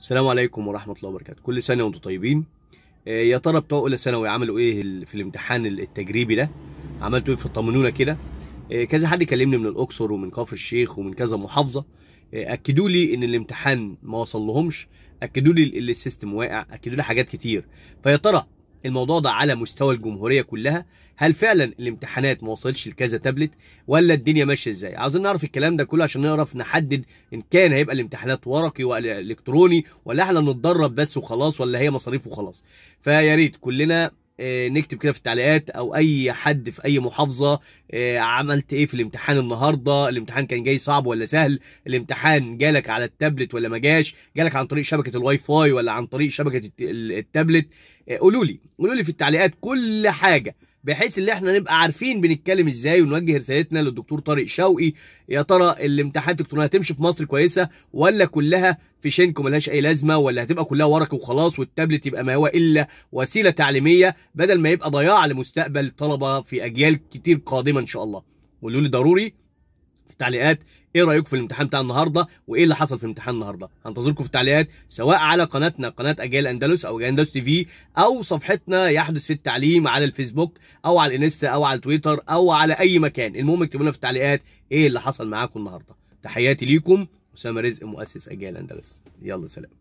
السلام عليكم ورحمه الله وبركاته كل سنه وانتم طيبين آه، يا ترى بتوع اولى ثانوي عملوا ايه في الامتحان التجريبي ده عملتوا ايه فطمنونا كده آه، كذا حد كلمني من الاقصر ومن كفر الشيخ ومن كذا محافظه آه، اكدوا لي ان الامتحان ما وصل لهمش اكدوا لي السيستم واقع اكدوا لي حاجات كتير فيا ترى الموضوع ده على مستوى الجمهوريه كلها هل فعلا الامتحانات ما وصلتش لكذا تابلت ولا الدنيا ماشيه ازاي عاوزين نعرف الكلام ده كله عشان نعرف نحدد ان كان هيبقى الامتحانات ورقي ولا الكتروني ولا احنا نتدرب بس وخلاص ولا هي مصاريف وخلاص فيا ريت كلنا آه، نكتب كده في التعليقات او اي حد في اي محافظه آه، عملت ايه في الامتحان النهارده الامتحان كان جاي صعب ولا سهل الامتحان جالك على التابلت ولا ما جاش جالك عن طريق شبكه الواي فاي ولا عن طريق شبكه التابلت آه، قولولي قولولي في التعليقات كل حاجه بحيث ان احنا نبقى عارفين بنتكلم ازاي ونوجه رسالتنا للدكتور طارق شوقي يا ترى الامتحانات الالكترونيه هتمشي في مصر كويسه ولا كلها في شنك ملهاش اي لازمه ولا هتبقى كلها ورق وخلاص والتابلت يبقى ما هو الا وسيله تعليميه بدل ما يبقى ضياع لمستقبل الطلبه في اجيال كتير قادمه ان شاء الله قولوا لي ضروري تعليقات ايه رايكم في الامتحان بتاع النهارده وايه اللي حصل في الامتحان النهارده هنتظركم في التعليقات سواء على قناتنا قناه اجيال اندلس او اجيال اندلس تي في او صفحتنا يحدث في التعليم على الفيسبوك او على الانستا او على التويتر او على اي مكان المهم اكتبوا لنا في التعليقات ايه اللي حصل معاكم النهارده تحياتي ليكم اسامه رزق مؤسس اجيال اندلس يلا سلام